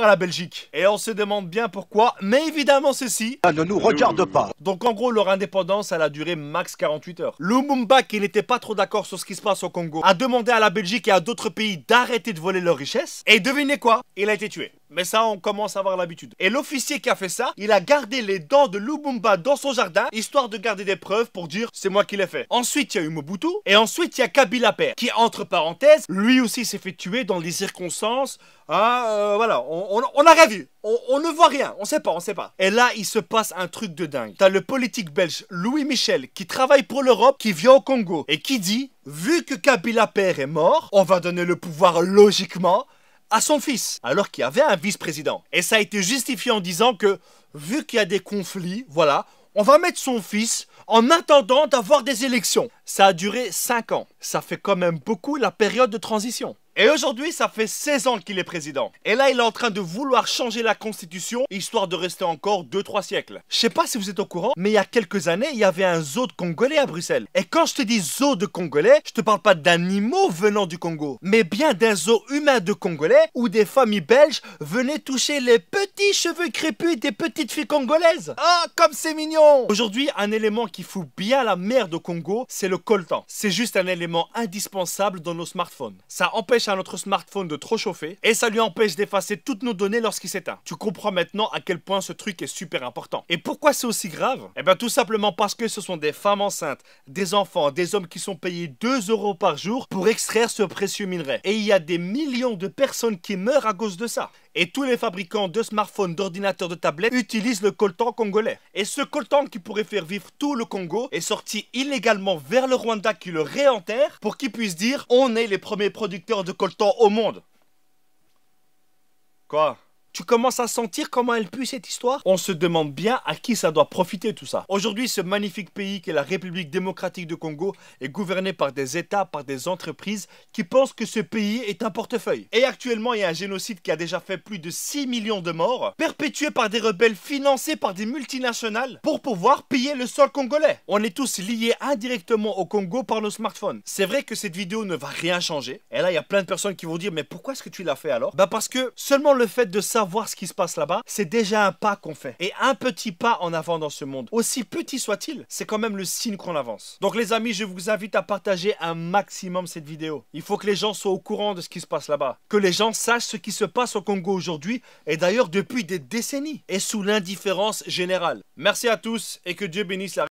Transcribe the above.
par la Belgique. Et on se demande bien pourquoi, mais évidemment ceci... elle ne nous regarde pas. Donc en gros, leur indépendance, elle a duré max 48 heures. Lumumba, qui n'était pas trop d'accord sur ce qui se passe au Congo, a demandé à la Belgique et à d'autres pays d'arrêter de voler leurs richesses. Et devinez quoi Il a été tué. Mais ça, on commence à avoir l'habitude. Et l'officier qui a fait ça, il a gardé les dents de Lubumba dans son jardin, histoire de garder des preuves pour dire c'est moi qui l'ai fait. Ensuite, il y a eu Mobutu, et ensuite, il y a Kabila Père, qui, entre parenthèses, lui aussi s'est fait tuer dans les circonstances. Ah, euh, voilà, on, n'a rien vu. On, ne voit rien, on sait pas, on sait pas. Et là, il se passe un truc de dingue. T'as le politique belge Louis Michel qui travaille pour l'Europe, qui vient au Congo et qui dit, vu que Kabila Père est mort, on va donner le pouvoir logiquement à son fils, alors qu'il y avait un vice-président. Et ça a été justifié en disant que, vu qu'il y a des conflits, voilà, on va mettre son fils en attendant d'avoir des élections. Ça a duré 5 ans. Ça fait quand même beaucoup la période de transition. Et aujourd'hui, ça fait 16 ans qu'il est président. Et là, il est en train de vouloir changer la constitution, histoire de rester encore 2-3 siècles. Je sais pas si vous êtes au courant, mais il y a quelques années, il y avait un zoo de Congolais à Bruxelles. Et quand je te dis zoo de Congolais, je te parle pas d'animaux venant du Congo, mais bien d'un zoo humain de Congolais où des familles belges venaient toucher les petits cheveux crépus des petites filles congolaises. Ah, comme c'est mignon Aujourd'hui, un élément qui fout bien la merde au Congo, c'est le coltan. C'est juste un élément indispensable dans nos smartphones. Ça empêche à notre smartphone de trop chauffer et ça lui empêche d'effacer toutes nos données lorsqu'il s'éteint. Tu comprends maintenant à quel point ce truc est super important. Et pourquoi c'est aussi grave Eh bien tout simplement parce que ce sont des femmes enceintes, des enfants, des hommes qui sont payés 2 euros par jour pour extraire ce précieux minerai. Et il y a des millions de personnes qui meurent à cause de ça. Et tous les fabricants de smartphones, d'ordinateurs, de tablettes utilisent le coltan congolais. Et ce coltan qui pourrait faire vivre tout le Congo est sorti illégalement vers le Rwanda qui le réenterre pour qu'il puisse dire on est les premiers producteurs de coltan au monde. Quoi tu commences à sentir comment elle pue cette histoire On se demande bien à qui ça doit profiter tout ça. Aujourd'hui, ce magnifique pays qui est la République démocratique du Congo est gouverné par des États, par des entreprises qui pensent que ce pays est un portefeuille. Et actuellement, il y a un génocide qui a déjà fait plus de 6 millions de morts, perpétué par des rebelles financés par des multinationales pour pouvoir payer le sol congolais. On est tous liés indirectement au Congo par nos smartphones. C'est vrai que cette vidéo ne va rien changer. Et là, il y a plein de personnes qui vont dire, mais pourquoi est-ce que tu l'as fait alors Bah parce que seulement le fait de savoir voir ce qui se passe là-bas, c'est déjà un pas qu'on fait. Et un petit pas en avant dans ce monde, aussi petit soit-il, c'est quand même le signe qu'on avance. Donc les amis, je vous invite à partager un maximum cette vidéo. Il faut que les gens soient au courant de ce qui se passe là-bas. Que les gens sachent ce qui se passe au Congo aujourd'hui, et d'ailleurs depuis des décennies, et sous l'indifférence générale. Merci à tous, et que Dieu bénisse la